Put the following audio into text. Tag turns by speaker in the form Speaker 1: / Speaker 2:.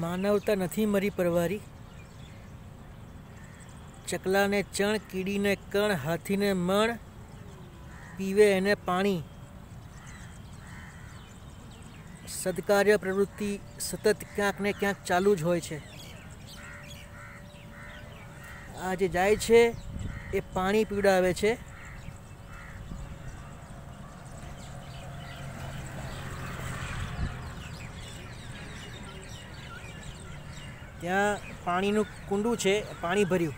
Speaker 1: માનવતા નથી મરી પરવારી ચકલાને ચણ કીડીને કણ હાથીને મણ પીવે એને પાણી સદકાર્ય પ્રવૃત્તિ સતત ક્યાંક ને ક્યાંક ચાલુ જ હોય છે આ જે જાય છે એ પાણી પીવડાવે છે
Speaker 2: ત્યાં પાણીનું કુંડું છે પાણી ભર્યું